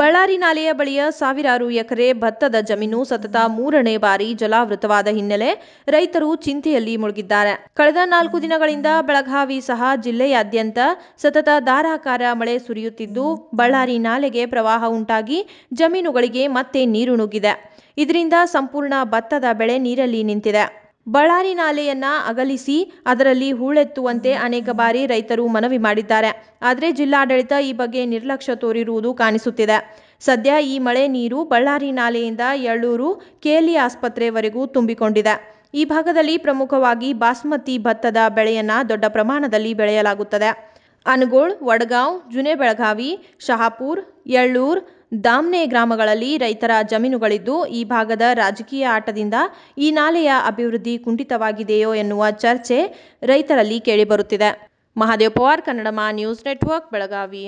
ಬಳ್ಳಾರಿ ನಾಲೆಯ ಬಳಿಯ ಸಾವಿರಾರು ಎಕರೆ ಭತ್ತದ ಜಮೀನು ಸತತ ಮೂರನೇ ಬಾರಿ ಜಲಾವೃತವಾದ ಹಿನ್ನೆಲೆ ರೈತರು ಚಿಂತೆಯಲ್ಲಿ ಮುಳುಗಿದ್ದಾರೆ ಕಳೆದ ನಾಲ್ಕು ದಿನಗಳಿಂದ ಬೆಳಗಾವಿ ಸಹ ಜಿಲ್ಲೆಯಾದ್ಯಂತ ಸತತ ಧಾರಾಕಾರ ಮಳೆ ಸುರಿಯುತ್ತಿದ್ದು ಬಳ್ಳಾರಿ ನಾಲೆಗೆ ಪ್ರವಾಹ ಉಂಟಾಗಿ ಜಮೀನುಗಳಿಗೆ ಮತ್ತೆ ನೀರು ನುಗ್ಗಿದೆ ಇದರಿಂದ ಸಂಪೂರ್ಣ ಭತ್ತದ ಬೆಳೆ ನೀರಲ್ಲಿ ನಿಂತಿದೆ ಬಳ್ಳಾರಿ ನಾಲೆಯನ್ನ ಅಗಲಿಸಿ ಅದರಲ್ಲಿ ಹೂಳೆತ್ತುವಂತೆ ಅನೇಕ ಬಾರಿ ರೈತರು ಮನವಿ ಮಾಡಿದ್ದಾರೆ ಆದರೆ ಜಿಲ್ಲಾಡಳಿತ ಈ ಬಗ್ಗೆ ನಿರ್ಲಕ್ಷ್ಯ ತೋರಿರುವುದು ಕಾಣಿಸುತ್ತಿದೆ ಸದ್ಯ ಈ ಮಳೆ ನೀರು ಬಳ್ಳಾರಿ ನಾಲೆಯಿಂದ ಯಳ್ಳೂರು ಕೆಲಿ ಆಸ್ಪತ್ರೆವರೆಗೂ ತುಂಬಿಕೊಂಡಿದೆ ಈ ಭಾಗದಲ್ಲಿ ಪ್ರಮುಖವಾಗಿ ಬಾಸ್ಮತಿ ಭತ್ತದ ಬೆಳೆಯನ್ನ ದೊಡ್ಡ ಪ್ರಮಾಣದಲ್ಲಿ ಬೆಳೆಯಲಾಗುತ್ತದೆ ಅನುಗೋಳ್ ವಡಗಾಂವ್ ಜುನೆ ಬೆಳಗಾವಿ ಶಹಾಪುರ್ ಯಳ್ಳೂರ್ ದಾಮ್ನೆ ಗ್ರಾಮಗಳಲ್ಲಿ ರೈತರ ಜಮೀನುಗಳಿದ್ದು ಈ ಭಾಗದ ರಾಜಕೀಯ ಆಟದಿಂದ ಈ ನಾಲೆಯ ಅಭಿವೃದ್ಧಿ ಕುಂಠಿತವಾಗಿದೆಯೋ ಎನ್ನುವ ಚರ್ಚೆ ರೈತರಲ್ಲಿ ಕೇಳಿಬರುತ್ತಿದೆ ಮಹಾದೇವ್ ಪವಾರ್ ಕನ್ನಡಮ ನ್ಯೂಸ್ ನೆಟ್ವರ್ಕ್ ಬೆಳಗಾವಿ